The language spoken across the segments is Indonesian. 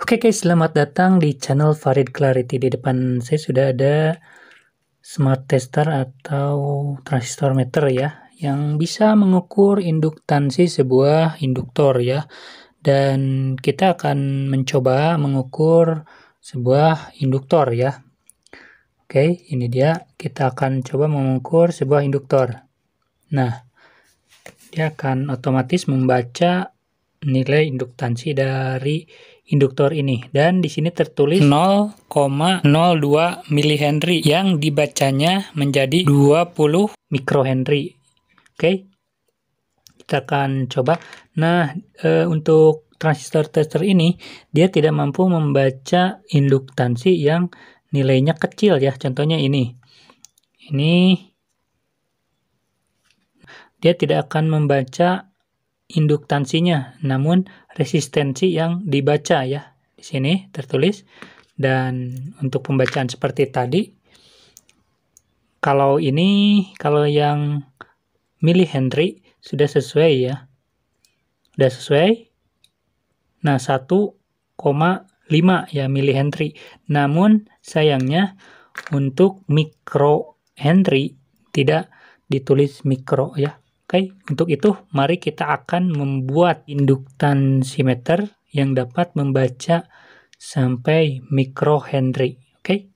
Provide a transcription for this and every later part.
Oke okay guys, selamat datang di channel Farid Clarity. Di depan saya sudah ada smart tester atau transistor meter ya, yang bisa mengukur induktansi sebuah induktor ya. Dan kita akan mencoba mengukur sebuah induktor ya. Oke, okay, ini dia. Kita akan coba mengukur sebuah induktor. Nah, dia akan otomatis membaca nilai induktansi dari induktor ini dan di sini tertulis 0,02 milihenry yang dibacanya menjadi 20 mikrohenry. Oke. Okay. Kita akan coba. Nah, e, untuk transistor tester ini dia tidak mampu membaca induktansi yang nilainya kecil ya. Contohnya ini. Ini dia tidak akan membaca induktansinya, namun resistensi yang dibaca ya. Di sini tertulis dan untuk pembacaan seperti tadi kalau ini kalau yang milih Henry sudah sesuai ya. Sudah sesuai. Nah, 1,5 ya milih Henry. Namun sayangnya untuk mikro Henry tidak ditulis mikro ya Oke, untuk itu mari kita akan membuat induktan simeter yang dapat membaca sampai Henry. Oke.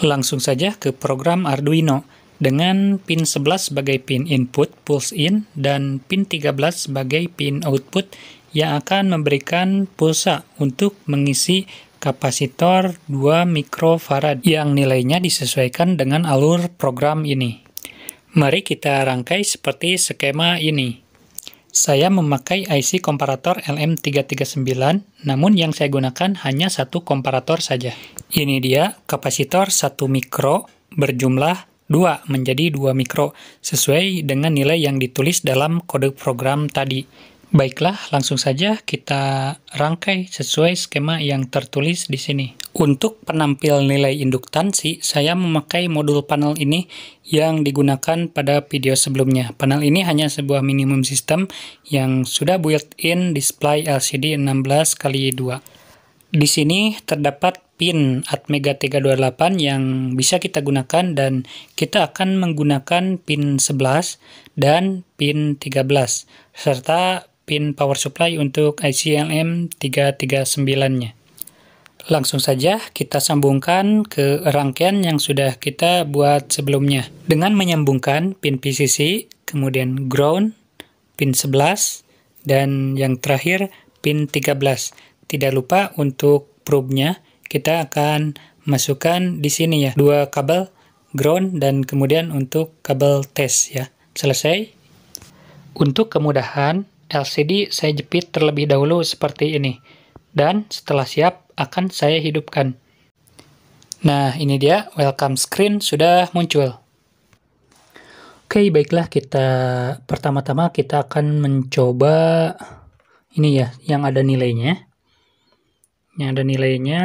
Langsung saja ke program Arduino dengan pin 11 sebagai pin input pulse in dan pin 13 sebagai pin output yang akan memberikan pulsa untuk mengisi kapasitor 2 mikrofarad yang nilainya disesuaikan dengan alur program ini. Mari kita rangkai seperti skema ini. Saya memakai IC komparator LM339, namun yang saya gunakan hanya satu komparator saja. Ini dia kapasitor 1 mikro berjumlah 2 menjadi 2 mikro, sesuai dengan nilai yang ditulis dalam kode program tadi. Baiklah, langsung saja kita rangkai sesuai skema yang tertulis di sini. Untuk penampil nilai induktansi, saya memakai modul panel ini yang digunakan pada video sebelumnya. Panel ini hanya sebuah minimum sistem yang sudah built-in display LCD 16x2. Di sini terdapat pin Atmega 328 yang bisa kita gunakan dan kita akan menggunakan pin 11 dan pin 13 serta pin power supply untuk ICLM 339-nya. Langsung saja kita sambungkan ke rangkaian yang sudah kita buat sebelumnya. Dengan menyambungkan pin PCC, kemudian ground, pin 11, dan yang terakhir pin 13. Tidak lupa untuk probe-nya kita akan masukkan di sini ya, dua kabel ground dan kemudian untuk kabel test ya. Selesai. Untuk kemudahan, LCD saya jepit terlebih dahulu seperti ini. Dan setelah siap, akan saya hidupkan. Nah, ini dia welcome screen sudah muncul. Oke, baiklah kita pertama-tama kita akan mencoba ini ya, yang ada nilainya. Yang ada nilainya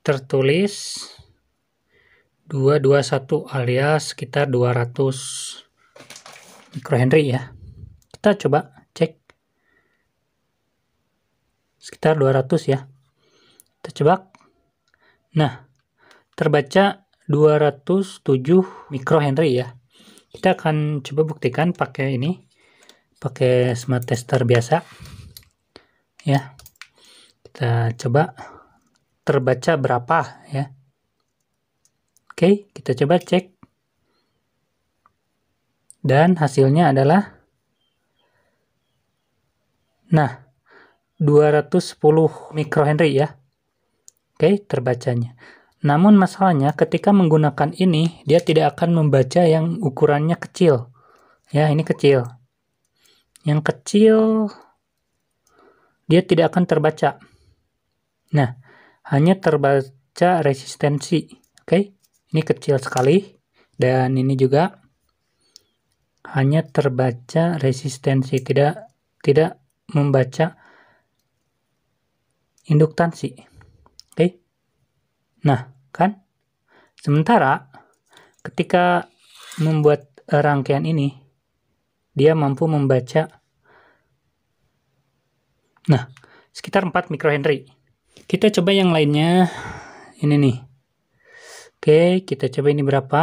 tertulis 221 alias sekitar 200 mikrohenry ya. Kita coba cek sekitar 200 ya. Terjebak. Nah, terbaca 207 mikrohenry ya. Kita akan coba buktikan pakai ini, pakai smart tester biasa. Ya. Kita coba terbaca berapa ya. Oke, kita coba cek. Dan hasilnya adalah Nah, 210 mikrohenry ya. Oke, okay, terbacanya. Namun masalahnya ketika menggunakan ini, dia tidak akan membaca yang ukurannya kecil. Ya, ini kecil. Yang kecil, dia tidak akan terbaca. Nah, hanya terbaca resistensi. Oke, okay? ini kecil sekali. Dan ini juga hanya terbaca resistensi, tidak tidak membaca induktansi. Nah, kan? Sementara ketika membuat eh, rangkaian ini, dia mampu membaca Nah, sekitar 4 mikrohenry Kita coba yang lainnya. Ini nih. Oke, kita coba ini berapa?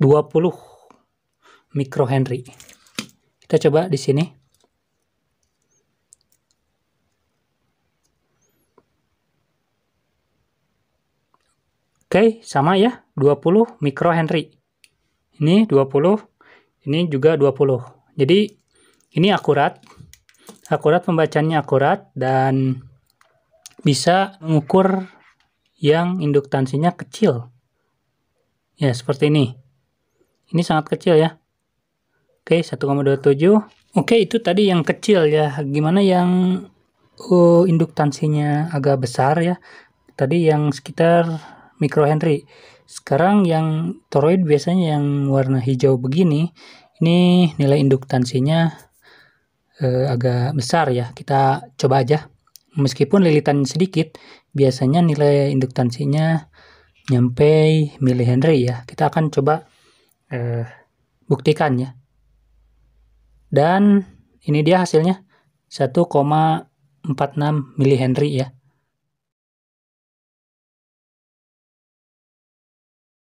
20 mikrohenry Kita coba di sini. Oke, sama ya, 20 Henry. Ini 20, ini juga 20. Jadi ini akurat. Akurat pembacanya akurat dan bisa mengukur yang induktansinya kecil. Ya, seperti ini. Ini sangat kecil ya. Oke, 1,27. Oke, itu tadi yang kecil ya. Gimana yang uh, induktansinya agak besar ya? Tadi yang sekitar Henry. Sekarang yang toroid biasanya yang warna hijau begini, ini nilai induktansinya eh, agak besar ya. Kita coba aja. Meskipun lilitan sedikit, biasanya nilai induktansinya nyampe milihenry ya. Kita akan coba eh, buktikan ya. Dan ini dia hasilnya 1,46 milihenry ya.